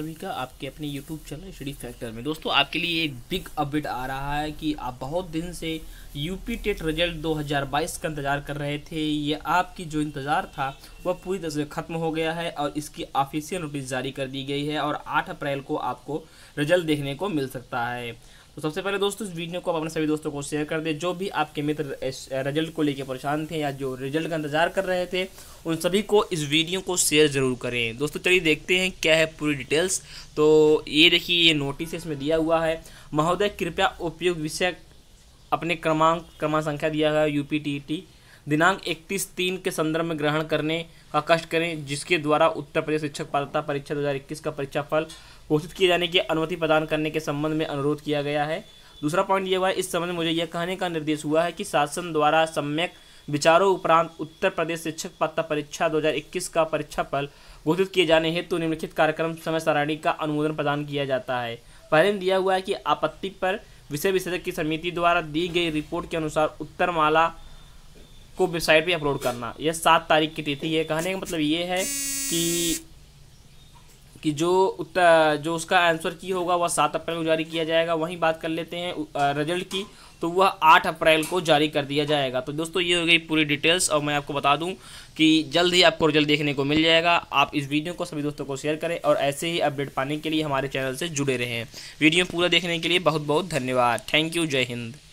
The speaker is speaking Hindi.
सभी का आपके अपने YouTube चैनल श्री फैक्टर में दोस्तों आपके लिए एक बिग अपडेट आ रहा है कि आप बहुत दिन से यूपी टेट रिजल्ट 2022 का इंतज़ार कर रहे थे ये आपकी जो इंतज़ार था वह पूरी तरह से ख़त्म हो गया है और इसकी ऑफिशियल नोटिस जारी कर दी गई है और 8 अप्रैल को आपको रिजल्ट देखने को मिल सकता है तो सबसे पहले दोस्तों इस वीडियो को आप अपने सभी दोस्तों को शेयर कर दें जो भी आपके मित्र रिजल्ट को लेकर परेशान थे या जो रिजल्ट का इंतजार कर रहे थे उन सभी को इस वीडियो को शेयर ज़रूर करें दोस्तों चलिए देखते हैं क्या है पूरी डिटेल्स तो ये देखिए ये नोटिस इसमें दिया हुआ है महोदय कृपया उपयुक्त विषय अपने क्रमांक क्रमांक संख्या दिया हुआ है यू पी टी टी दिनांक 31 तीन के संदर्भ में ग्रहण करने का कष्ट करें जिसके द्वारा उत्तर प्रदेश शिक्षक पात्रता परीक्षा 2021 का परीक्षाफल घोषित किए जाने की अनुमति प्रदान करने के संबंध में अनुरोध किया गया है दूसरा पॉइंट यह हुआ है इस संबंध में मुझे यह कहने का निर्देश हुआ है कि शासन द्वारा सम्यक विचारों उपरांत उत्तर प्रदेश शिक्षक पात्रता परीक्षा 2021 का परीक्षाफल घोषित किए जाने हेतु तो निम्नलिखित कार्यक्रम समय सारणी का अनुमोदन प्रदान किया जाता है पहले दिया हुआ है कि आपत्ति पर विषय विशेषज्ञ की समिति द्वारा दी गई रिपोर्ट के अनुसार उत्तरमाला को वेबसाइट पे अपलोड करना यह सात तारीख की तिथि है कहने का मतलब ये है कि कि जो उत्तर जो उसका आंसर की होगा वह सात अप्रैल को जारी किया जाएगा वहीं बात कर लेते हैं रिजल्ट की तो वह आठ अप्रैल को जारी कर दिया जाएगा तो दोस्तों ये हो गई पूरी डिटेल्स और मैं आपको बता दूं कि जल्द ही आपको रिजल्ट देखने को मिल जाएगा आप इस वीडियो को सभी दोस्तों को शेयर करें और ऐसे ही अपडेट पाने के लिए हमारे चैनल से जुड़े रहें वीडियो पूरा देखने के लिए बहुत बहुत धन्यवाद थैंक यू जय हिंद